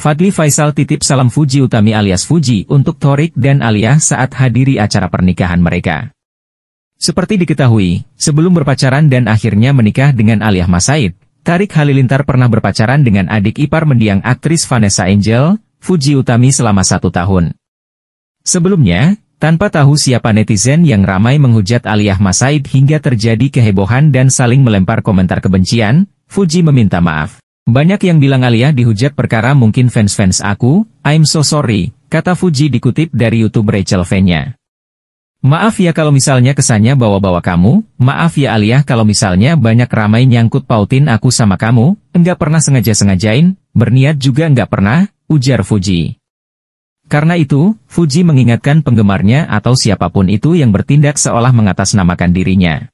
Fadli Faisal titip salam Fuji Utami alias Fuji untuk Torik dan Alia saat hadiri acara pernikahan mereka. Seperti diketahui, sebelum berpacaran dan akhirnya menikah dengan Alia Masaid, Tarik Halilintar pernah berpacaran dengan adik ipar mendiang aktris Vanessa Angel, Fuji Utami selama satu tahun. Sebelumnya, tanpa tahu siapa netizen yang ramai menghujat Alia Masaid hingga terjadi kehebohan dan saling melempar komentar kebencian, Fuji meminta maaf. Banyak yang bilang Alia dihujat perkara mungkin fans-fans aku, I'm so sorry, kata Fuji dikutip dari YouTube Rachel Fenya. Maaf ya kalau misalnya kesannya bawa-bawa kamu, maaf ya Alia kalau misalnya banyak ramai nyangkut pautin aku sama kamu, enggak pernah sengaja-sengajain, berniat juga enggak pernah, ujar Fuji. Karena itu, Fuji mengingatkan penggemarnya atau siapapun itu yang bertindak seolah mengatasnamakan dirinya.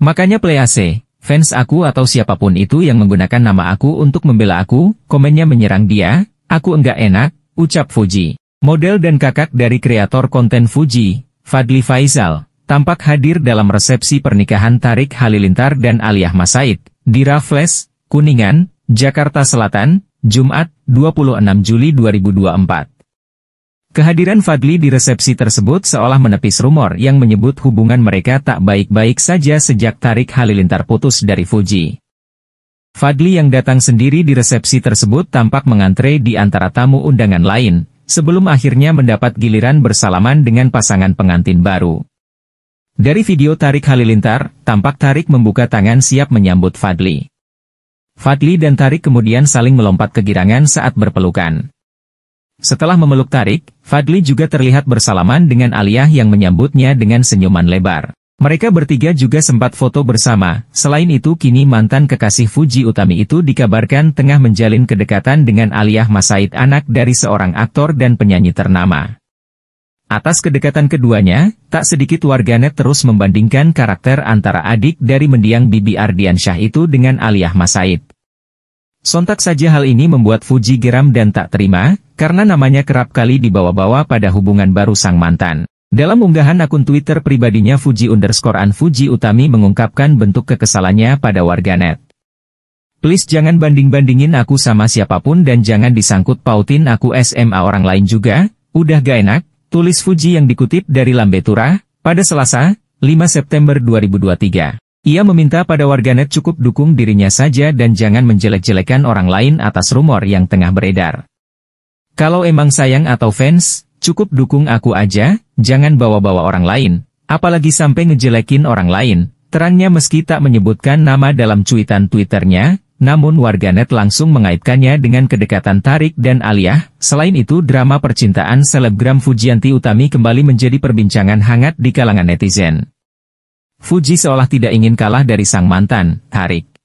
Makanya play AC, Fans aku atau siapapun itu yang menggunakan nama aku untuk membela aku, komennya menyerang dia, aku enggak enak, ucap Fuji. Model dan kakak dari kreator konten Fuji, Fadli Faizal, tampak hadir dalam resepsi pernikahan Tarik Halilintar dan Aliyah Masaid, di Raffles, Kuningan, Jakarta Selatan, Jumat, 26 Juli 2024. Kehadiran Fadli di resepsi tersebut seolah menepis rumor yang menyebut hubungan mereka tak baik-baik saja sejak Tarik Halilintar putus dari Fuji. Fadli yang datang sendiri di resepsi tersebut tampak mengantre di antara tamu undangan lain, sebelum akhirnya mendapat giliran bersalaman dengan pasangan pengantin baru. Dari video Tarik Halilintar, tampak Tarik membuka tangan siap menyambut Fadli. Fadli dan Tarik kemudian saling melompat kegirangan saat berpelukan. Setelah memeluk Tarik, Fadli juga terlihat bersalaman dengan Aliyah yang menyambutnya dengan senyuman lebar. Mereka bertiga juga sempat foto bersama, selain itu kini mantan kekasih Fuji Utami itu dikabarkan tengah menjalin kedekatan dengan Aliyah Masaid anak dari seorang aktor dan penyanyi ternama. Atas kedekatan keduanya, tak sedikit warganet terus membandingkan karakter antara adik dari mendiang Bibi Ardiansyah itu dengan Aliyah Masaid. Sontak saja hal ini membuat Fuji geram dan tak terima, karena namanya kerap kali dibawa-bawa pada hubungan baru sang mantan. Dalam unggahan akun Twitter pribadinya Fuji underscore an Fuji Utami mengungkapkan bentuk kekesalannya pada warganet. Please jangan banding-bandingin aku sama siapapun dan jangan disangkut pautin aku SMA orang lain juga, udah gak enak, tulis Fuji yang dikutip dari Lambetura, pada Selasa, 5 September 2023. Ia meminta pada warganet cukup dukung dirinya saja dan jangan menjelek-jelekan orang lain atas rumor yang tengah beredar. Kalau emang sayang atau fans, cukup dukung aku aja, jangan bawa-bawa orang lain, apalagi sampai ngejelekin orang lain. Terangnya meski tak menyebutkan nama dalam cuitan Twitternya, namun warganet langsung mengaitkannya dengan kedekatan Tarik dan Aliyah. Selain itu, drama percintaan selebgram Fujianti Utami kembali menjadi perbincangan hangat di kalangan netizen. Fuji seolah tidak ingin kalah dari sang mantan, Tarik.